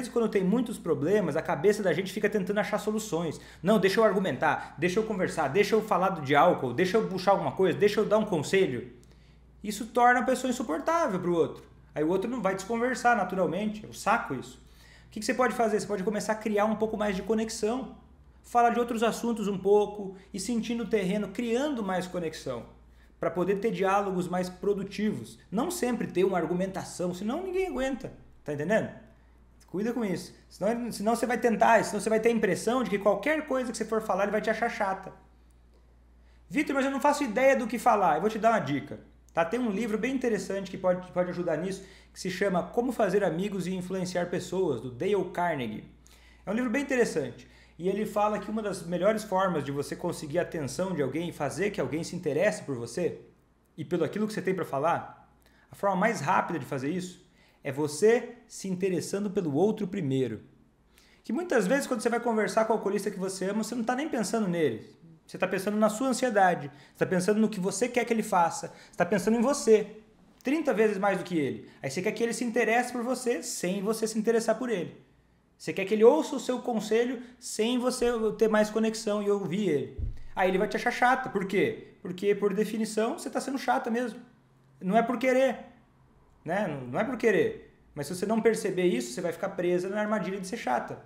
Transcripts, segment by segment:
vezes, quando tem muitos problemas, a cabeça da gente fica tentando achar soluções. Não, deixa eu argumentar, deixa eu conversar, deixa eu falar de álcool, deixa eu puxar alguma coisa, deixa eu dar um conselho. Isso torna a pessoa insuportável para o outro. Aí o outro não vai desconversar naturalmente. Eu é saco isso. O que, que você pode fazer? Você pode começar a criar um pouco mais de conexão. Falar de outros assuntos um pouco e sentindo o terreno, criando mais conexão. Para poder ter diálogos mais produtivos. Não sempre ter uma argumentação, senão ninguém aguenta. Tá entendendo? Cuida com isso. Senão, senão você vai tentar, senão você vai ter a impressão de que qualquer coisa que você for falar, ele vai te achar chata. Vitor, mas eu não faço ideia do que falar. Eu vou te dar uma dica. Tá? Tem um livro bem interessante que pode, pode ajudar nisso, que se chama Como Fazer Amigos e Influenciar Pessoas, do Dale Carnegie. É um livro bem interessante. E ele fala que uma das melhores formas de você conseguir a atenção de alguém e fazer que alguém se interesse por você e pelo aquilo que você tem para falar, a forma mais rápida de fazer isso é você se interessando pelo outro primeiro. Que muitas vezes, quando você vai conversar com o alcoolista que você ama, você não está nem pensando nele. Você está pensando na sua ansiedade. Você está pensando no que você quer que ele faça. Você está pensando em você. 30 vezes mais do que ele. Aí você quer que ele se interesse por você sem você se interessar por ele. Você quer que ele ouça o seu conselho sem você ter mais conexão e ouvir ele. Aí ele vai te achar chata. Por quê? Porque, por definição, você está sendo chata mesmo. Não é por querer. Né? Não é por querer. Mas se você não perceber isso, você vai ficar presa na armadilha de ser chata.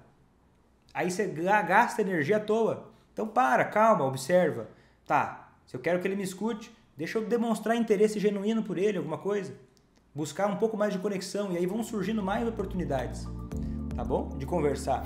Aí você gasta energia à toa. Então para, calma, observa. Tá, se eu quero que ele me escute, deixa eu demonstrar interesse genuíno por ele, alguma coisa. Buscar um pouco mais de conexão e aí vão surgindo mais oportunidades, tá bom? De conversar.